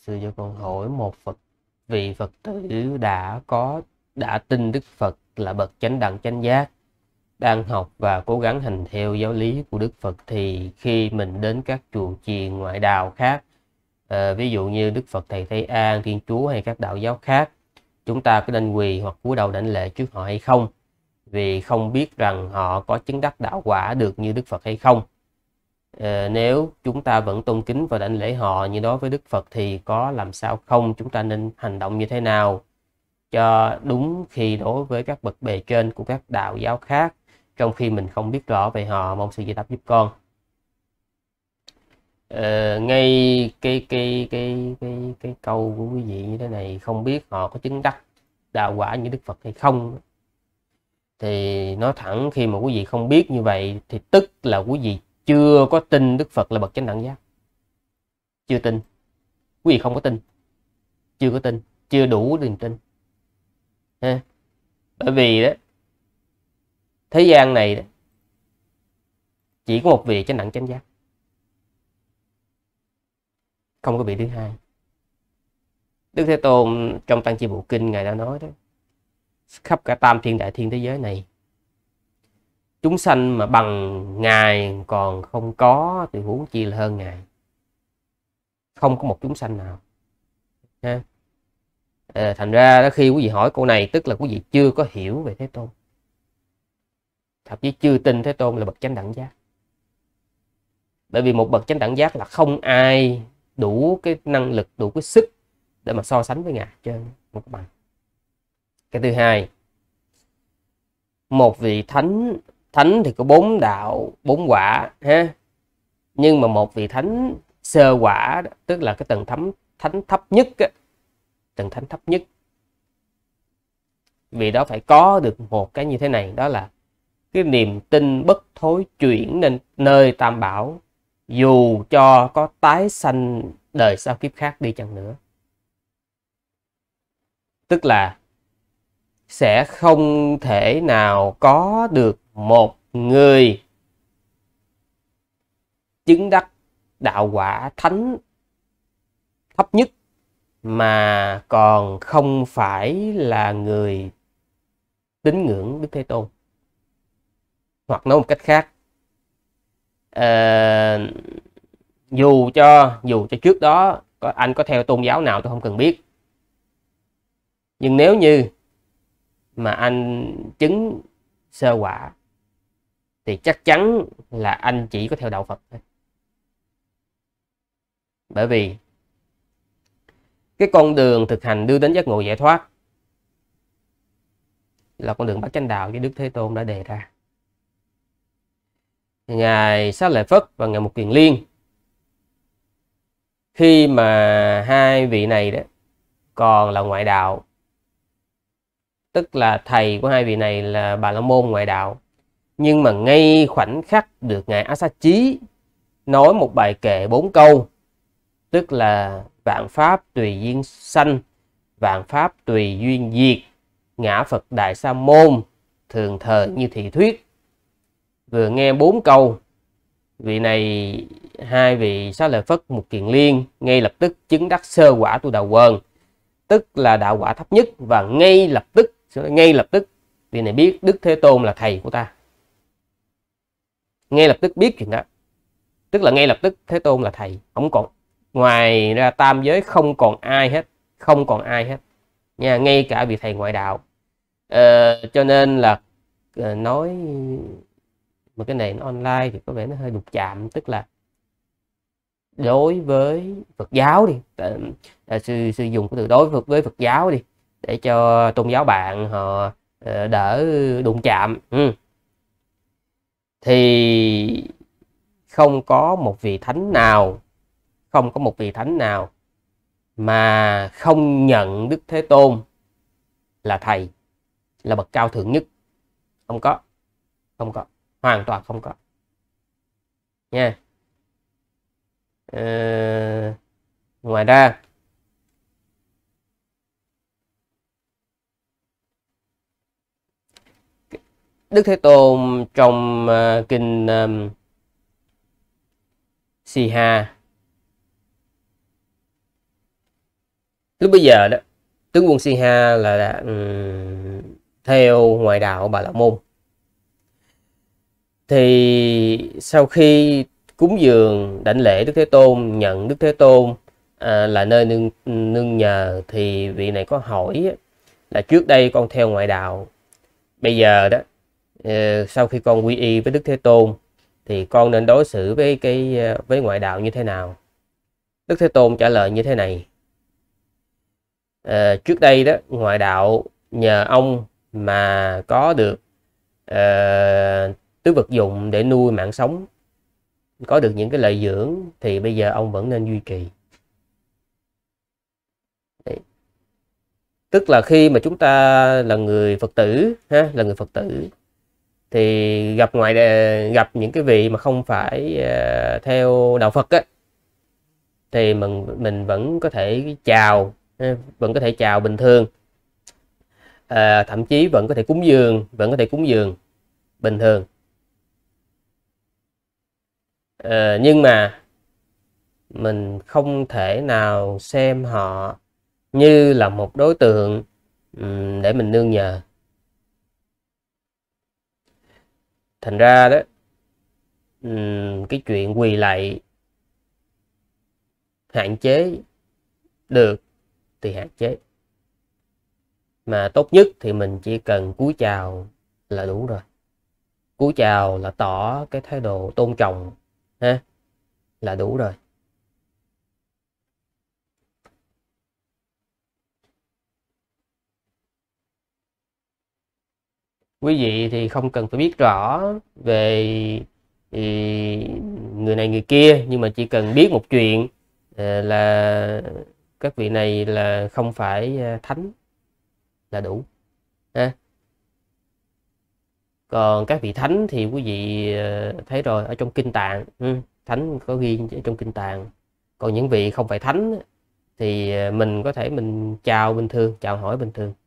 sư cho con hỏi một phật vị phật tử đã có đã tin đức phật là bậc chánh đẳng chánh giác đang học và cố gắng hành theo giáo lý của đức phật thì khi mình đến các chùa chiền ngoại đạo khác à, ví dụ như đức phật thầy tây an thiên chúa hay các đạo giáo khác chúng ta có nên quỳ hoặc cúi đầu đảnh lễ trước họ hay không vì không biết rằng họ có chứng đắc đạo quả được như đức phật hay không Ờ, nếu chúng ta vẫn tôn kính và đảnh lễ họ như đối với Đức Phật thì có làm sao không chúng ta nên hành động như thế nào cho đúng khi đối với các bậc bề trên của các đạo giáo khác trong khi mình không biết rõ về họ mong sự giải đáp giúp con ờ, ngay cái, cái cái cái cái câu của quý vị như thế này không biết họ có chứng đắc đạo quả như đức phật hay không thì nói thẳng khi mà quý vị không biết như vậy thì tức là quý vị chưa có tin Đức Phật là bậc chánh đẳng giác chưa tin quý vị không có tin chưa có tin chưa đủ niềm tin ha bởi vì đó thế gian này đó, chỉ có một vị chánh đẳng chánh giác không có vị thứ hai đức thế tôn trong tăng chi bộ kinh ngài đã nói đó khắp cả tam thiên đại thiên thế giới này chúng sanh mà bằng ngài còn không có thì huống chi là hơn ngài không có một chúng sanh nào ha à, thành ra đó khi quý vị hỏi câu này tức là quý vị chưa có hiểu về thế tôn thậm chí chưa tin thế tôn là bậc chánh đẳng giác bởi vì một bậc chánh đẳng giác là không ai đủ cái năng lực đủ cái sức để mà so sánh với ngài trên một bằng cái thứ hai một vị thánh thánh thì có bốn đạo bốn quả ha nhưng mà một vị thánh sơ quả tức là cái tầng thấm thánh thấp nhất á, tầng thánh thấp nhất vì đó phải có được một cái như thế này đó là cái niềm tin bất thối chuyển nên nơi tam bảo dù cho có tái sanh đời sau kiếp khác đi chăng nữa tức là sẽ không thể nào có được một người chứng đắc đạo quả thánh thấp nhất mà còn không phải là người tín ngưỡng Đức Thế Tôn. Hoặc nói một cách khác, à, dù cho dù cho trước đó anh có theo tôn giáo nào tôi không cần biết, nhưng nếu như mà anh chứng sơ quả thì chắc chắn là anh chỉ có theo đạo Phật thôi bởi vì cái con đường thực hành đưa đến giác ngộ giải thoát là con đường bát chánh đạo cho Đức Thế Tôn đã đề ra ngài Xá Lợi Phất và ngài Mục Kiền Liên khi mà hai vị này đó còn là ngoại đạo tức là thầy của hai vị này là bà la môn ngoại đạo nhưng mà ngay khoảnh khắc được ngài Asachi nói một bài kệ bốn câu tức là vạn pháp tùy duyên sanh vạn pháp tùy duyên diệt ngã phật đại sa môn thường thờ như thị thuyết vừa nghe bốn câu vị này hai vị xá lợi phất một kiền liên ngay lập tức chứng đắc sơ quả tu đà quần tức là đạo quả thấp nhất và ngay lập tức ngay lập tức vì này biết đức thế tôn là thầy của ta ngay lập tức biết chuyện đó tức là ngay lập tức thế tôn là thầy không còn ngoài ra tam giới không còn ai hết không còn ai hết nha ngay cả vị thầy ngoại đạo à, cho nên là ờ, nói một cái này nó online thì có vẻ nó hơi đục chạm tức là đối với Phật giáo đi à, sư, sư dùng cái từ đối với Phật giáo đi để cho tôn giáo bạn họ ờ, đỡ đụng chạm ừ. thì không có một vị thánh nào không có một vị thánh nào mà không nhận đức thế tôn là thầy là bậc cao thượng nhất không có không có hoàn toàn không có nha ờ, ngoài ra Đức Thế Tôn trong ờ, kinh um, ờ, Siha lúc bây giờ đó tướng quân Siha là đã, um, theo ngoại đạo Bà La Môn thì sau khi cúng dường đảnh lễ Đức Thế Tôn nhận Đức Thế Tôn à, là nơi nương nương nhờ thì vị này có hỏi là trước đây con theo ngoại đạo bây giờ đó Ờ, sau khi con quy y với Đức Thế Tôn thì con nên đối xử với cái ờ, với ngoại đạo như thế nào Đức Thế Tôn trả lời như thế này à, trước đây đó ngoại đạo nhờ ông mà có được à, tứ vật dụng để nuôi mạng sống có được những cái lợi dưỡng thì bây giờ ông vẫn nên duy trì Đấy. tức là khi mà chúng ta là người phật tử ha là người phật tử thì gặp ngoài gặp những cái vị mà không phải ờ, theo đạo Phật á thì mình mình vẫn có thể chào ờ, vẫn có thể chào bình thường à, thậm chí vẫn có thể cúng dường vẫn có thể cúng dường bình thường à, nhưng mà mình không thể nào xem họ như là một đối tượng để mình nương nhờ thành ra đó cái chuyện quỳ lại hạn chế được thì hạn chế mà tốt nhất thì mình chỉ cần cúi chào là đủ rồi cúi chào là tỏ cái thái độ tôn trọng ha là đủ rồi quý vị thì không cần phải biết rõ về ừ, người này người kia nhưng mà chỉ cần biết một chuyện ờ, là các vị này là không phải ờ, thánh là đủ ha còn các vị thánh thì quý vị ờ, thấy rồi ở trong kinh tạng ừ, thánh có ghi trong kinh tạng còn những vị không phải thánh thì mình có thể mình chào bình thường chào hỏi bình thường